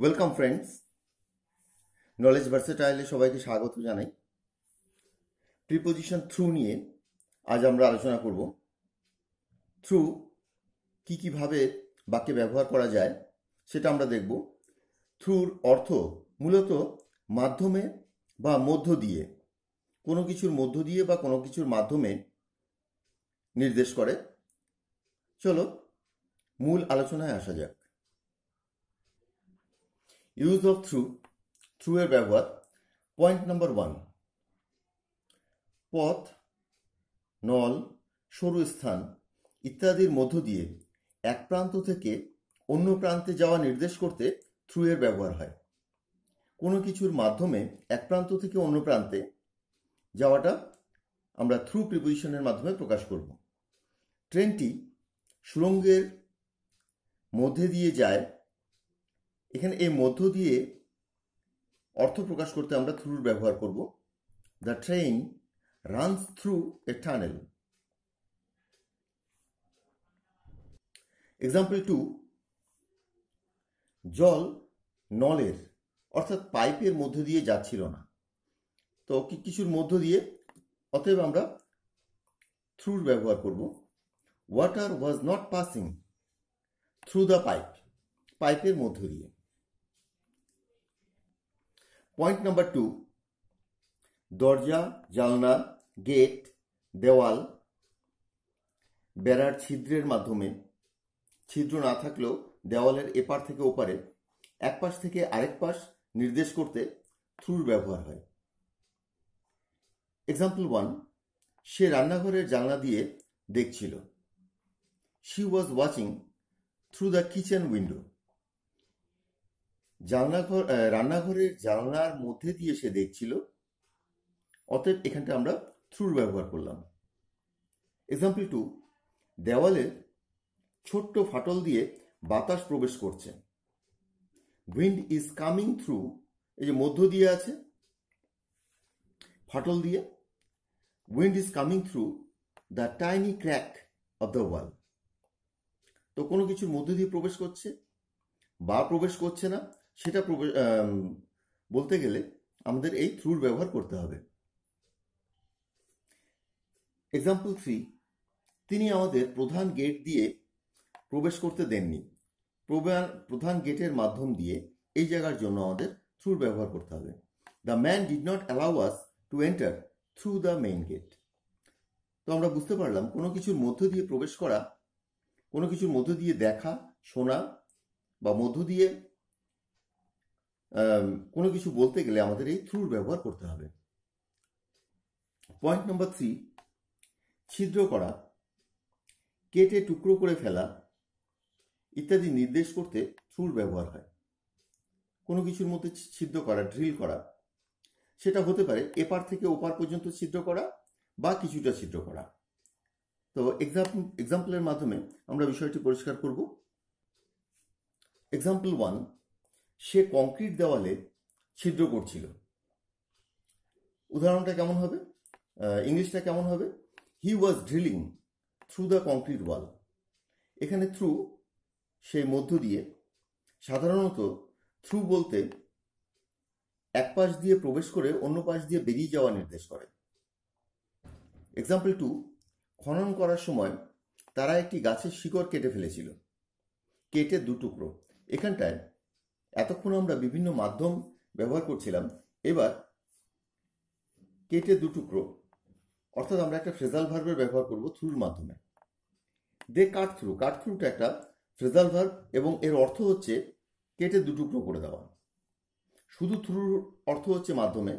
welcome friends knowledge ভার্সেটাইলে সবাইকে স্বাগত জানাই প্রিপোজিশন থ্রু নিয়ে আজ আমরা আলোচনা করব থ্রু কী কীভাবে বাক্যে ব্যবহার করা যায় সেটা আমরা দেখব থ্রুর অর্থ মূলত মাধ্যমে বা মধ্য দিয়ে কোনো কিছুর মধ্য দিয়ে বা কোনো কিছুর মাধ্যমে নির্দেশ করে চলো মূল আলোচনায় আসা যাক ইউজ অফ থ্রু থ্রু এর ব্যবহার পয়েন্ট নাম্বার ওয়ান পথ নল সরু স্থান ইত্যাদির মধ্য দিয়ে এক প্রান্ত থেকে অন্য প্রান্তে যাওয়া নির্দেশ করতে থ্রু এর ব্যবহার হয় কোনো কিছুর মাধ্যমে এক প্রান্ত থেকে অন্য প্রান্তে যাওয়াটা আমরা থ্রু প্রিপোজিশনের মাধ্যমে প্রকাশ করব ট্রেনটি সুরঙ্গের মধ্যে দিয়ে যায় এখানে এই মধ্য দিয়ে অর্থ প্রকাশ করতে আমরা থ্রুর ব্যবহার করব the train runs through a tunnel example to জল নলের অর্থাৎ পাইপের মধ্য দিয়ে যাচ্ছিল না তো কিছুর মধ্য দিয়ে অতএব আমরা থ্রুর ব্যবহার করব water was not passing through the pipe পাইপের মধ্য দিয়ে পয়েন্ট নাম্বার টু দরজা জালনা গেট দেওয়াল বেড়ার ছিদ্রের মাধ্যমে ছিদ্র না থাকলেও দেওয়ালের এপার থেকে ওপারে এক পাশ থেকে আরেক পাশ নির্দেশ করতে থ্রুর ব্যবহার হয় এক্সাম্পল ওয়ান সে রান্নাঘরের জানলা দিয়ে দেখছিল she was watching through the kitchen window জানলাঘর রান্নাঘরের জানলার মধ্যে দিয়ে সে দেখছিল অতএব এখানটা আমরা থ্রুর ব্যবহার করলাম এক্সাম্পল টু দেওয়ালে ছোট্ট ফাটল দিয়ে বাতাস প্রবেশ করছে উইন্ড ইজ কামিং থ্রু এই যে মধ্য দিয়ে আছে ফাটল দিয়ে wind is coming through the tiny crack of the wall তো কোনো কিছুর মধ্য দিয়ে প্রবেশ করছে বা প্রবেশ করছে না সেটা বলতে গেলে আমাদের এই থ্রুর ব্যবহার করতে হবে এক্সাম্পল থ্রি তিনি আমাদের প্রধান গেট দিয়ে প্রবেশ করতে দেননি প্রধান গেটের মাধ্যম দিয়ে এই জায়গার জন্য আমাদের থ্রুর ব্যবহার করতে হবে the man did not allow us to enter through the main gate তো আমরা বুঝতে পারলাম কোনো কিছুর মধ্য দিয়ে প্রবেশ করা কোনো কিছুর মধ্য দিয়ে দেখা শোনা বা মধ্য দিয়ে কোনো কিছু বলতে গেলে আমাদের এই থ্রুর ব্যবহার করতে হবে পয়েন্ট নম্বর থ্রি ছিদ্র করা কেটে টুকরো করে ফেলা ইত্যাদি নির্দেশ করতে থ্রুর ব্যবহার হয় কোনো কিছুর মধ্যে ছিদ্র করা ড্রিল করা সেটা হতে পারে এপার থেকে ওপার পর্যন্ত ছিদ্র করা বা কিছুটা ছিদ্র করা তো এক্সাম্পল এক্সাম্পলের মাধ্যমে আমরা বিষয়টি পরিষ্কার করব এক্সাম্পল ওয়ান সে কংক্রিট দেওয়ালে ছিদ্র করছিল উদাহরণটা কেমন হবে ইংলিশটা কেমন হবে he was drilling through the concrete wall এখানে থ্রু সে মধ্য দিয়ে সাধারণত থ্রু বলতে এক পাশ দিয়ে প্রবেশ করে অন্য পাশ দিয়ে বেরিয়ে যাওয়া নির্দেশ করে এক্সাম্পল টু খনন করার সময় তারা একটি গাছের শিকড় কেটে ফেলেছিল কেটে দু টুকরো এখানটায় এতক্ষণ আমরা বিভিন্ন মাধ্যম ব্যবহার করছিলাম এবার কেটে দুটুকরো অর্থাৎ আমরা একটা ফ্রেজাল ভার্বের ব্যবহার করব থ্রুর মাধ্যমে দে কাট থ্রু কাট থ্রুটা একটা ফ্রেজাল ভার্ব এবং এর অর্থ হচ্ছে কেটে দুটুকরো করে দেওয়া শুধু থ্রুর অর্থ হচ্ছে মাধ্যমে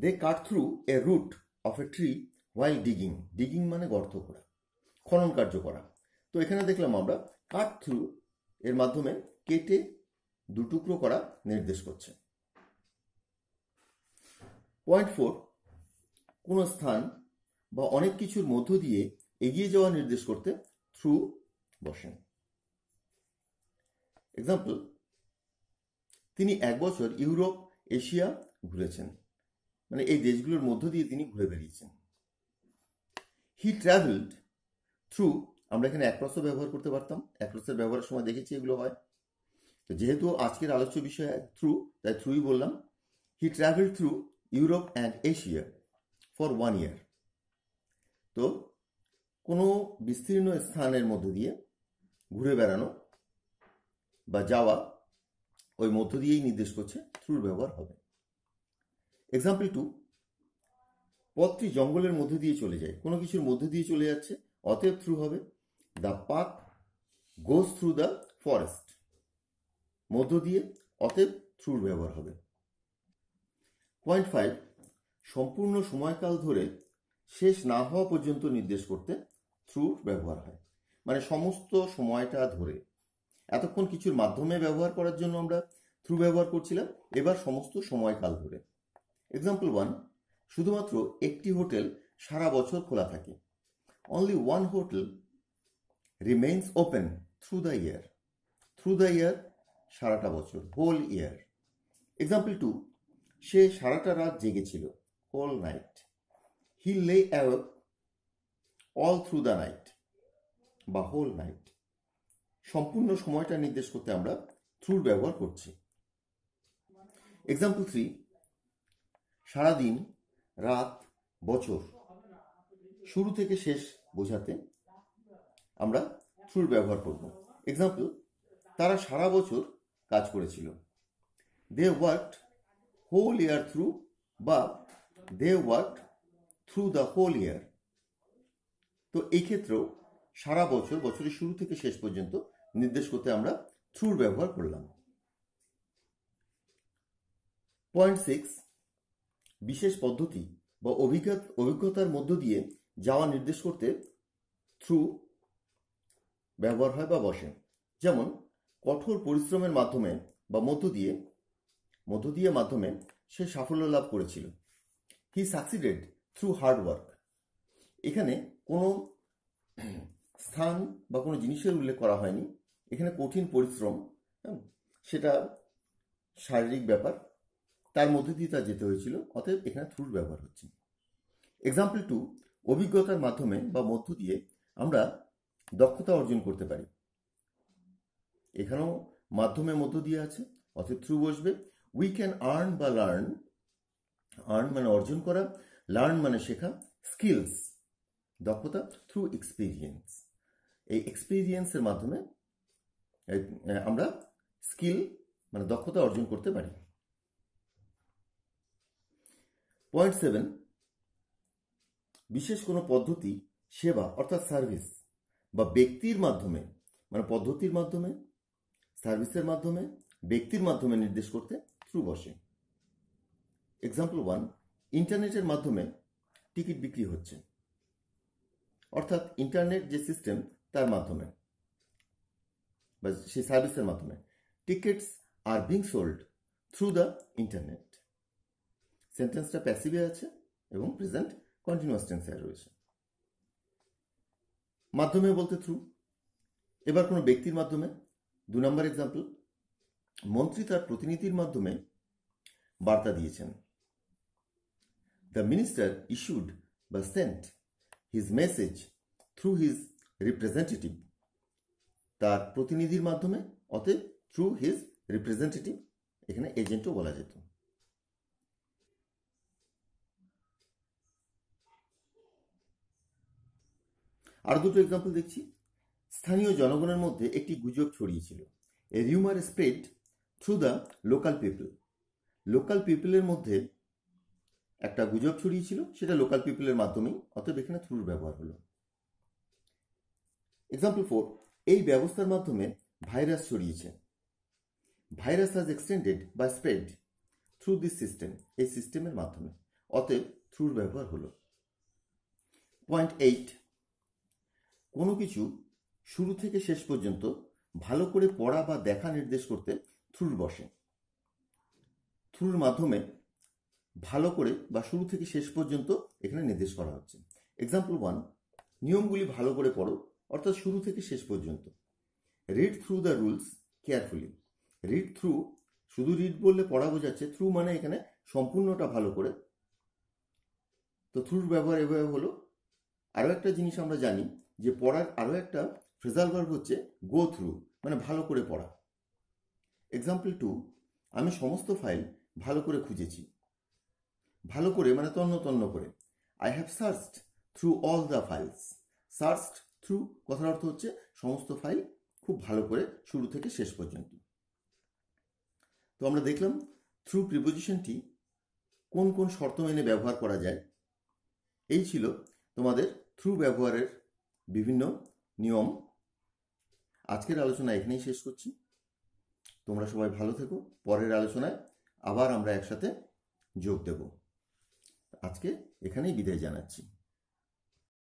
they cut through a root of a tree while digging digging মানে গর্ত করা খনন কার্য করা তো এখানে দেখলাম আমরা কাট থ্রু এর মাধ্যমে কেটে দুটুকরো করা নির্দেশ করছে পয়েন্ট ফোর কোনো স্থান বা অনেক কিছুর মধ্য দিয়ে এগিয়ে যাওয়া নির্দেশ করতে থ্রু বসেন এক্সাম্পল তিনি এক বছর ইউরোপ এশিয়া ঘুরেছেন মানে এই দেশগুলোর মধ্য দিয়ে তিনি ঘুরে বেরিয়েছেন হি ট্রাভেলড থ্রু আমরা এখানে অ্যাক্রসও ব্যবহার করতে পারতাম অ্যাক্রসের ব্যবহারের সময় দেখেছি এগুলো হয় তো যেহেতু আজকের আলোচ্য বিষয় থ্রু তাই থ্রুই বললাম he travel through Europe and Asia for one year তো কোনো বিস্তীর্ণ স্থানের মধ্য দিয়ে ঘুরে বেড়ানো বা যাওয়া ওই মধ্য দিয়েই নির্দেশ করছে থ্রুর ব্যবহার হবে এক্সাম্পল টু পথটি জঙ্গলের মধ্য দিয়ে চলে যায় কোনো কিছুর মধ্য দিয়ে চলে যাচ্ছে অতএব থ্রু হবে the path goes through the forest মধ্য দিয়ে অতএব থ্রুর ব্যবহার হবে পয়েন্ট ফাইভ সম্পূর্ণ সময়কাল ধরে শেষ না হওয়া পর্যন্ত নির্দেশ করতে থ্রুর ব্যবহার হয় মানে সমস্ত সময়টা ধরে এতক্ষণ কিছুর মাধ্যমে ব্যবহার করার জন্য আমরা থ্রু ব্যবহার করছিলাম এবার সমস্ত সময়কাল ধরে এক্সাম্পল ওয়ান শুধুমাত্র একটি হোটেল সারা বছর খোলা থাকে only one hotel remains open through the year through the year সারাটা বছর whole year example to say সারাটা রাত জেগেছিল whole night he lay awake all through the night বা হোল নাইট সম্পূর্ণ সময়টা নির্দেশ করতে আমরা থ্রুর ব্যবহার করছি এক্সাম্পল থ্রি সারাদিন রাত বছর শুরু থেকে শেষ বোঝাতে আমরা থ্রুর ব্যবহার করব এক্সাম্পল তারা সারা বছর কাজ করেছিল they work whole year through বা they work through the whole year তো এই ক্ষেত্রেও সারা বছর বছরের শুরু থেকে শেষ পর্যন্ত নির্দেশ করতে আমরা থ্রুর ব্যবহার করলাম পয়েন্ট সিক্স বিশেষ পদ্ধতি বা অভিজ্ঞতার মধ্য দিয়ে যাওয়া নির্দেশ করতে থ্রু ব্যবহার হয় বা বসে যেমন কঠোর পরিশ্রমের মাধ্যমে বা মধ্য দিয়ে মধ্য দিয়ে মাধ্যমে সে সাফল্য লাভ করেছিল he succeeded through hard work এখানে কোনো স্থান বা কোনো জিনিসের উল্লেখ করা হয়নি এখানে কঠিন পরিশ্রম হ্যাঁ, সেটা শারীরিক ব্যাপার তার মধ্যে দিয়ে তার যেতে হয়েছিল অতএব এখানে থ্রুর ব্যবহার হচ্ছে এক্সাম্পল টু অভিজ্ঞতার মাধ্যমে বা মধ্য দিয়ে আমরা দক্ষতা অর্জন করতে পারি এখানেও মাধ্যমের মধ্য দিয়ে আছে অর্থাৎ থ্রু বসবে উই ক্যান আর্ন বা লার্ন আর্ন মানে অর্জন করা লার্ন মানে শেখা স্কিলস দক্ষতা থ্রু এক্সপিরিয়েন্স এই এক্সপিরিয়েন্সের মাধ্যমে আমরা স্কিল মানে দক্ষতা অর্জন করতে পারি পয়েন্ট সেভেন বিশেষ কোনো পদ্ধতি সেবা অর্থাৎ সার্ভিস বা ব্যক্তির মাধ্যমে মানে পদ্ধতির মাধ্যমে সার্ভিসের মাধ্যমে ব্যক্তির মাধ্যমে নির্দেশ করতে থ্রু বসে এক্সাম্পল ওয়ান ইন্টারনেটের মাধ্যমে টিকিট বিক্রি হচ্ছে অর্থাৎ ইন্টারনেট যে সিস্টেম তার মাধ্যমে বা সেই সার্ভিসের মাধ্যমে tickets are being sold through the internet সেন্টেন্সটা প্যাসিভে আছে এবং প্রেজেন্ট কন্টিনিউয়াস টেন্সে রয়েছে মাধ্যমে বলতে থ্রু এবার কোনো ব্যক্তির মাধ্যমে দু নম্বর এক্সাম্পল মন্ত্রী তার প্রতিনিধির মাধ্যমে বার্তা দিয়েছেন দ্য মিনিস্টার ইস্যুড বা sent his message through his representative তার প্রতিনিধির মাধ্যমে অতএব থ্রু হিজ রিপ্রেজেন্টেটিভ এখানে এজেন্টও বলা যেত আর দুটো এক্সাম্পল দেখছি স্থানীয় জনগণের মধ্যে একটি গুজব ছড়িয়েছিল a rumour spread through the local people local পিপলের মধ্যে একটা গুজব ছড়িয়েছিল সেটা লোকাল পিপলের মাধ্যমেই অতএব এখানে থ্রুর ব্যবহার হলো এক্সাম্পল ফোর এই ব্যবস্থার মাধ্যমে ভাইরাস ছড়িয়েছে ভাইরাস হাজ এক্সটেন্ডেড বা স্প্রেড থ্রু দিস সিস্টেম এই সিস্টেমের মাধ্যমে অতএব থ্রুর ব্যবহার হলো পয়েন্ট এইট কোনো কিছু শুরু থেকে শেষ পর্যন্ত ভালো করে পড়া বা দেখা নির্দেশ করতে থ্রুর বসে থ্রুর মাধ্যমে ভালো করে বা শুরু থেকে শেষ পর্যন্ত এখানে নির্দেশ করা হচ্ছে এক্সাম্পল ওয়ান নিয়মগুলি ভালো করে পড়ো অর্থাৎ শুরু থেকে শেষ পর্যন্ত read through the rules carefully read through শুধু রিড বললে পড়া বোঝাচ্ছে থ্রু মানে এখানে সম্পূর্ণটা ভালো করে তো থ্রুর ব্যবহার এভাবে হলো আরও একটা জিনিস আমরা জানি যে পড়ার আরও একটা ফ্রেজাল ভার্ব হচ্ছে গো থ্রু মানে ভালো করে পড়া এক্সাম্পল টু আমি সমস্ত ফাইল ভালো করে খুঁজেছি ভালো করে মানে তন্ন তন্ন করে I have searched through all the files searched through কথার অর্থ হচ্ছে সমস্ত ফাইল খুব ভালো করে শুরু থেকে শেষ পর্যন্ত তো আমরা দেখলাম থ্রু প্রিপোজিশনটি কোন কোন শর্ত মেনে ব্যবহার করা যায় এই ছিল তোমাদের থ্রু ব্যবহারের বিভিন্ন নিয়ম আজকের আলোচনা এখানেই শেষ করছি তোমরা সবাই ভালো থেকো পরের আলোচনায় আবার আমরা একসাথে যোগ দেব আজকে এখানেই বিদায় জানাচ্ছি